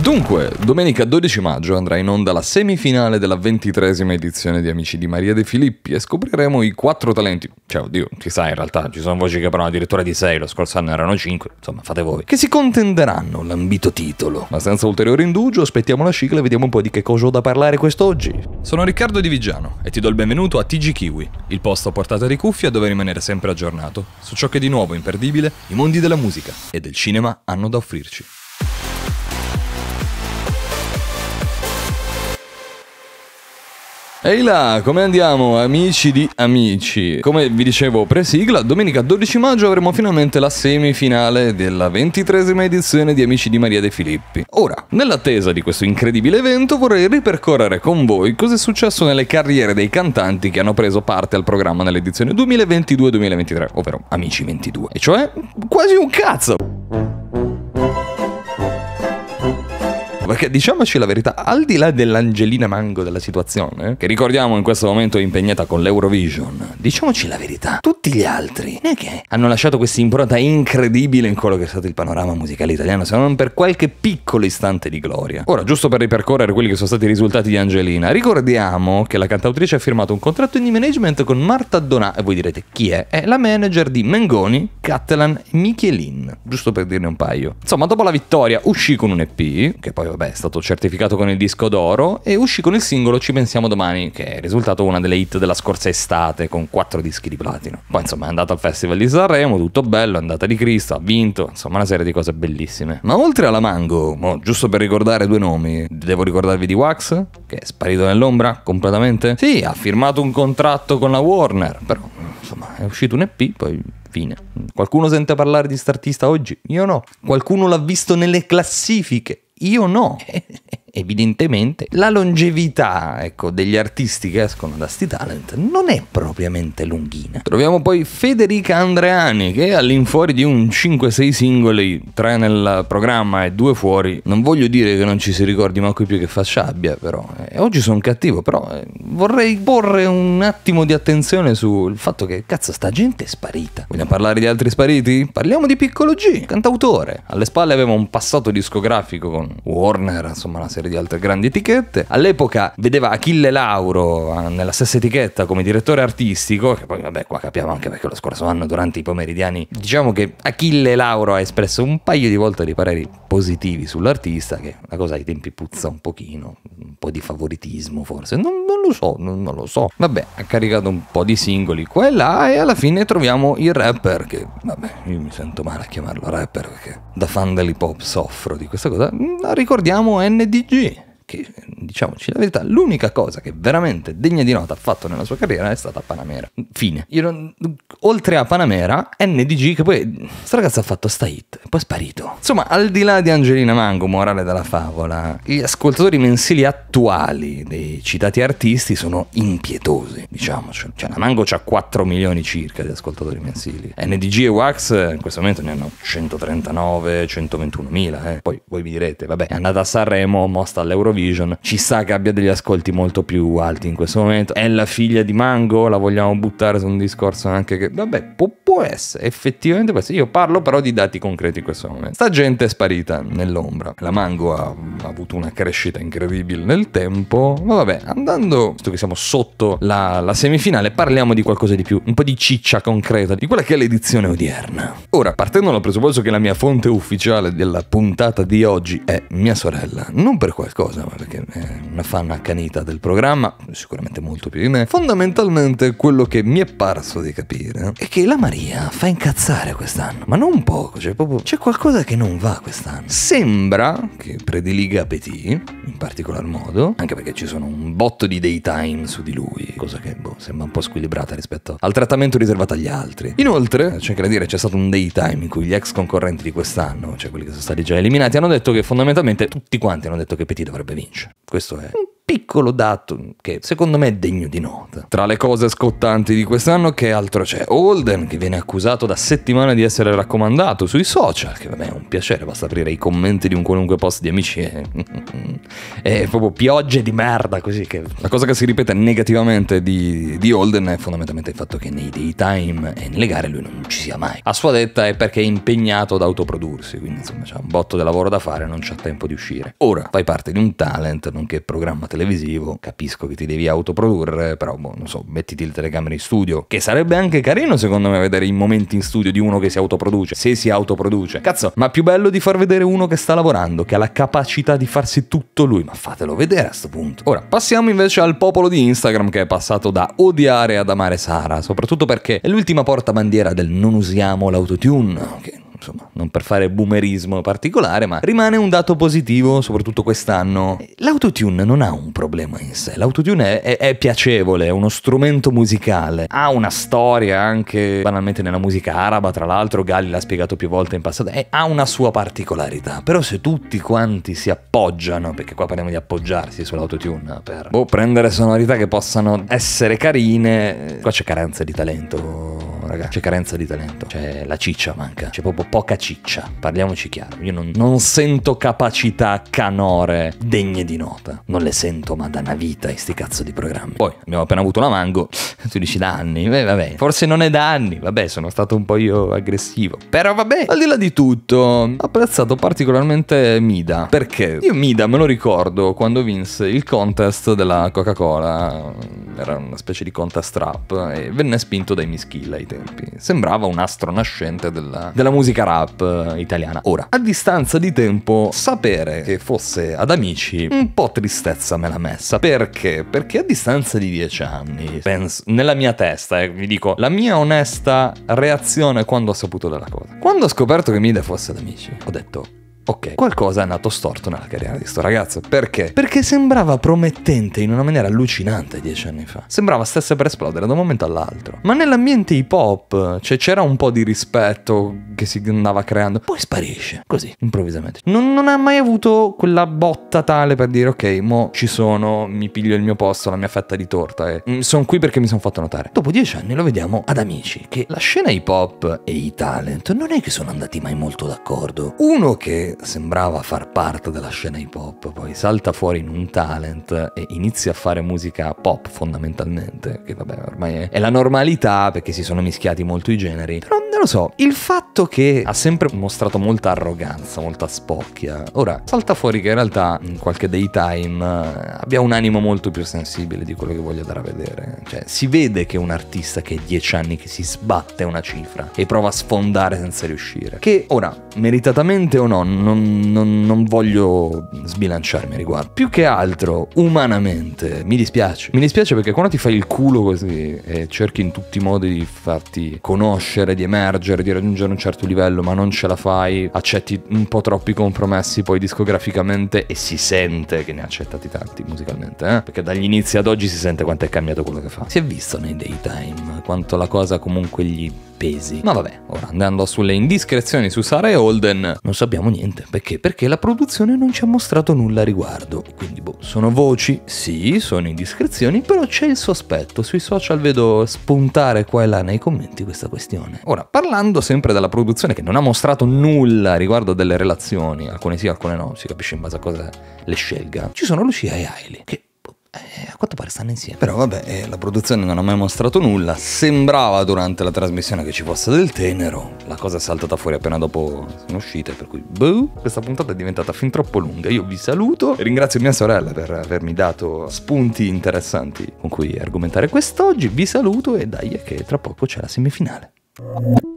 Dunque, domenica 12 maggio andrà in onda la semifinale della ventitresima edizione di Amici di Maria De Filippi e scopriremo i quattro talenti. Cioè, oddio, chissà in realtà, ci sono voci che parlano addirittura di sei, lo scorso anno erano cinque, insomma, fate voi. Che si contenderanno l'ambito titolo. Ma senza ulteriore indugio, aspettiamo la sigla e vediamo un po' di che cosa ho da parlare quest'oggi. Sono Riccardo Di Vigiano e ti do il benvenuto a TG Kiwi, il posto a portata di cuffia dove rimanere sempre aggiornato su ciò che di nuovo imperdibile i mondi della musica e del cinema hanno da offrirci. Ehi là, come andiamo amici di amici? Come vi dicevo presigla, domenica 12 maggio avremo finalmente la semifinale della ventitresima edizione di Amici di Maria De Filippi. Ora, nell'attesa di questo incredibile evento vorrei ripercorrere con voi cosa è successo nelle carriere dei cantanti che hanno preso parte al programma nell'edizione 2022-2023, ovvero Amici 22, e cioè quasi un cazzo! Perché diciamoci la verità, al di là dell'Angelina Mango della situazione, che ricordiamo in questo momento è impegnata con l'Eurovision, diciamoci la verità, tutti gli altri non hanno lasciato questa impronta incredibile in quello che è stato il panorama musicale italiano, se non per qualche piccolo istante di gloria. Ora, giusto per ripercorrere quelli che sono stati i risultati di Angelina, ricordiamo che la cantautrice ha firmato un contratto di management con Marta Donà, e voi direte chi è? È la manager di Mengoni, Catalan e Michelin, giusto per dirne un paio. Insomma, dopo la vittoria uscì con un EP, che poi vabbè, è stato certificato con il disco d'oro e uscì con il singolo Ci pensiamo domani, che è risultato una delle hit della scorsa estate con quattro dischi di platino. Poi insomma è andato al Festival di Sanremo, tutto bello, è andata di Cristo, ha vinto, insomma una serie di cose bellissime. Ma oltre alla Mango, oh, giusto per ricordare due nomi, devo ricordarvi di Wax, che è sparito nell'ombra completamente? Sì, ha firmato un contratto con la Warner, però insomma è uscito un EP, poi fine. Qualcuno sente parlare di quest'artista oggi? Io no. Qualcuno l'ha visto nelle classifiche. y o no. evidentemente la longevità ecco, degli artisti che escono da sti talent non è propriamente lunghina. Troviamo poi Federica Andreani che all'infuori di un 5-6 singoli, 3 nel programma e 2 fuori, non voglio dire che non ci si ricordi manco più che faccia abbia però, eh, oggi sono cattivo però eh, vorrei porre un attimo di attenzione sul fatto che cazzo sta gente è sparita. Vogliamo parlare di altri spariti? Parliamo di Piccolo G, cantautore. Alle spalle aveva un passato discografico con Warner, insomma la serie producer di altre grandi etichette. All'epoca vedeva Achille Lauro eh, nella stessa etichetta come direttore artistico, che poi vabbè qua capiamo anche perché lo scorso anno durante i pomeridiani diciamo che Achille Lauro ha espresso un paio di volte dei pareri positivi sull'artista, che la cosa ai tempi puzza un pochino, un po' di favoritismo forse, non, non lo so, non, non, lo so. Vabbè, ha caricato un po' di singoli qua e là e alla fine troviamo il rapper che, vabbè, io mi sento male a chiamarlo rapper perché da fan dell'hip hop soffro di questa cosa, mm, ricordiamo NDG, che diciamoci la verità, l'unica cosa che veramente degna di nota ha fatto nella sua carriera è stata Panamera. Fine. Non, oltre a Panamera, NDG che poi sta ragazza ha fatto sta hit, poi è sparito. Insomma, al di là di Angelina Mango, morale della favola, gli ascoltatori mensili attuali dei citati artisti sono impietosi, diciamoci. Cioè la Mango ha 4 milioni circa di ascoltatori mensili. NDG e Wax in questo momento ne hanno 139, 121 mila, eh. Poi voi mi direte, vabbè, è andata a Sanremo, mossa all'Eurovision Vision. Ci sa che abbia degli ascolti molto più alti in questo momento. È la figlia di Mango, la vogliamo buttare su un discorso anche che... Vabbè, può, può essere, effettivamente questo. Io parlo però di dati concreti in questo momento. Sta gente è sparita nell'ombra. La Mango ha, ha avuto una crescita incredibile nel tempo. Ma vabbè, andando, visto che siamo sotto la, la semifinale, parliamo di qualcosa di più, un po' di ciccia concreta, di quella che è l'edizione odierna. Ora, partendo dal presupposto che la mia fonte ufficiale della puntata di oggi è mia sorella, non per qualcosa, insomma, perché è eh, una fan accanita del programma, sicuramente molto più di me. Fondamentalmente quello che mi è parso di capire è che la Maria fa incazzare quest'anno, ma non poco, cioè proprio c'è qualcosa che non va quest'anno. Sembra che prediliga Petit, in particolar modo, anche perché ci sono un botto di daytime su di lui, cosa che boh, sembra un po' squilibrata rispetto al trattamento riservato agli altri. Inoltre, eh, c'è anche da dire, c'è stato un daytime in cui gli ex concorrenti di quest'anno, cioè quelli che sono stati già eliminati, hanno detto che fondamentalmente tutti quanti hanno detto che Petit dovrebbe vince. Questo è piccolo dato che secondo me è degno di nota. Tra le cose scottanti di quest'anno che altro c'è? Holden che viene accusato da settimane di essere raccomandato sui social, che vabbè è un piacere, basta aprire i commenti di un qualunque post di amici e... è proprio piogge di merda così che... La cosa che si ripete negativamente di, di Holden è fondamentalmente il fatto che nei daytime e nelle gare lui non ci sia mai. A sua detta è perché è impegnato ad autoprodursi, quindi insomma c'è un botto di lavoro da fare, e non c'ha tempo di uscire. Ora fai parte di un talent, nonché programma televisivo televisivo, capisco che ti devi autoprodurre, però boh, non so, mettiti le telecamere in studio, che sarebbe anche carino secondo me vedere i momenti in studio di uno che si autoproduce, se si autoproduce. Cazzo, ma più bello di far vedere uno che sta lavorando, che ha la capacità di farsi tutto lui, ma fatelo vedere a questo punto. Ora, passiamo invece al popolo di Instagram che è passato da odiare ad amare Sara, soprattutto perché è l'ultima portabandiera del non usiamo l'autotune, che insomma, non per fare boomerismo particolare, ma rimane un dato positivo, soprattutto quest'anno. L'autotune non ha un problema in sé, l'autotune è, è, è piacevole, è uno strumento musicale, ha una storia anche banalmente nella musica araba, tra l'altro Gali l'ha spiegato più volte in passato, è, ha una sua particolarità, però se tutti quanti si appoggiano, perché qua parliamo di appoggiarsi sull'autotune per boh, prendere sonorità che possano essere carine, eh, qua c'è carenza di talento raga. C'è carenza di talento. C'è la ciccia manca. C'è proprio poca ciccia. Parliamoci chiaro. Io non, non sento capacità canore degne di nota. Non le sento, ma da una vita in sti cazzo di programmi. Poi abbiamo appena avuto la mango. Tu dici da anni. Beh, vabbè. Forse non è da anni. Vabbè, sono stato un po' io aggressivo. Però vabbè, al di là di tutto, ho apprezzato particolarmente Mida. Perché? Io Mida me lo ricordo quando vinse il contest della Coca-Cola. Era una specie di contest trap. E venne spinto dai Miss Killate tempi. Sembrava un astro nascente della, della musica rap eh, italiana. Ora, a distanza di tempo, sapere che fosse ad amici un po' tristezza me l'ha messa. Perché? Perché a distanza di dieci anni, penso, nella mia testa, eh, vi dico, la mia onesta reazione quando ho saputo della cosa. Quando ho scoperto che Mide fosse ad amici, ho detto Ok, qualcosa è andato storto nella carriera di sto ragazzo. Perché? Perché sembrava promettente in una maniera allucinante dieci anni fa. Sembrava stesse per esplodere da un momento all'altro. Ma nell'ambiente hip hop, cioè, c'era un po' di rispetto che si andava creando. Poi sparisce, così, improvvisamente. Non, non ha mai avuto quella botta tale per dire, ok, mo ci sono, mi piglio il mio posto, la mia fetta di torta e mm, sono qui perché mi sono fatto notare. Dopo dieci anni lo vediamo ad amici, che la scena hip hop e i talent non è che sono andati mai molto d'accordo. Uno che sembrava far parte della scena hip hop, poi salta fuori in un talent e inizia a fare musica pop fondamentalmente, che vabbè ormai è, è la normalità perché si sono mischiati molto i generi, però non lo so, il fatto che ha sempre mostrato molta arroganza, molta spocchia, ora salta fuori che in realtà in qualche daytime eh, abbia un animo molto più sensibile di quello che voglio dare a vedere. Cioè, si vede che un artista che è dieci anni che si sbatte una cifra e prova a sfondare senza riuscire. Che ora, meritatamente o no, non, non, non voglio sbilanciarmi riguardo. Più che altro, umanamente, mi dispiace. Mi dispiace perché quando ti fai il culo così e cerchi in tutti i modi di farti conoscere, di emergere, emergere, di raggiungere un certo livello, ma non ce la fai, accetti un po' troppi compromessi poi discograficamente e si sente che ne ha accettati tanti musicalmente, eh? perché dagli inizi ad oggi si sente quanto è cambiato quello che fa. Si è visto nei daytime quanto la cosa comunque gli pesi. Ma vabbè, ora andando sulle indiscrezioni su Sara e Holden, non sappiamo niente. Perché? Perché la produzione non ci ha mostrato nulla a riguardo. Quindi, boh, sono voci, sì, sono indiscrezioni, però c'è il sospetto. Sui social vedo spuntare qua e là nei commenti questa questione. Ora, parlando sempre della produzione che non ha mostrato nulla riguardo delle relazioni, alcune sì, alcune no, si capisce in base a cosa le scelga, ci sono Lucia e Hailey, che eh, a quanto pare stanno insieme. Però vabbè, eh, la produzione non ha mai mostrato nulla. Sembrava durante la trasmissione che ci fosse del tenero. La cosa è saltata fuori appena dopo sono uscite, per cui boh. Questa puntata è diventata fin troppo lunga. Io vi saluto. Ringrazio mia sorella per avermi dato spunti interessanti con cui argomentare quest'oggi. Vi saluto e dai che tra poco c'è la semifinale. you